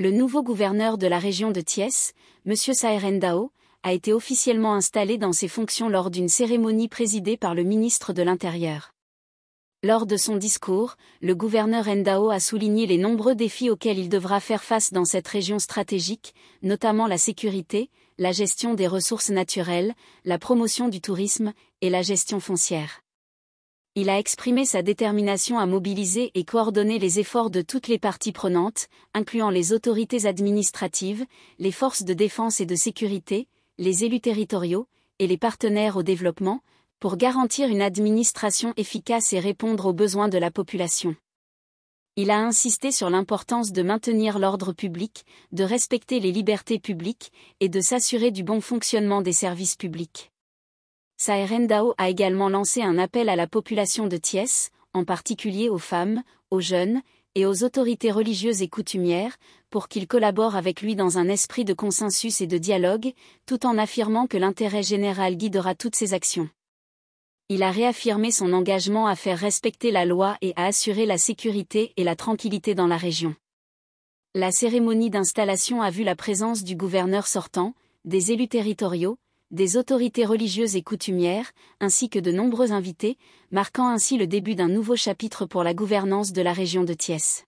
Le nouveau gouverneur de la région de Thiès, M. Saeren a été officiellement installé dans ses fonctions lors d'une cérémonie présidée par le ministre de l'Intérieur. Lors de son discours, le gouverneur Ndao a souligné les nombreux défis auxquels il devra faire face dans cette région stratégique, notamment la sécurité, la gestion des ressources naturelles, la promotion du tourisme et la gestion foncière il a exprimé sa détermination à mobiliser et coordonner les efforts de toutes les parties prenantes, incluant les autorités administratives, les forces de défense et de sécurité, les élus territoriaux, et les partenaires au développement, pour garantir une administration efficace et répondre aux besoins de la population. Il a insisté sur l'importance de maintenir l'ordre public, de respecter les libertés publiques, et de s'assurer du bon fonctionnement des services publics. Saerendao a également lancé un appel à la population de Thiès, en particulier aux femmes, aux jeunes et aux autorités religieuses et coutumières, pour qu'ils collaborent avec lui dans un esprit de consensus et de dialogue, tout en affirmant que l'intérêt général guidera toutes ses actions. Il a réaffirmé son engagement à faire respecter la loi et à assurer la sécurité et la tranquillité dans la région. La cérémonie d'installation a vu la présence du gouverneur sortant, des élus territoriaux, des autorités religieuses et coutumières, ainsi que de nombreux invités, marquant ainsi le début d'un nouveau chapitre pour la gouvernance de la région de Thiès.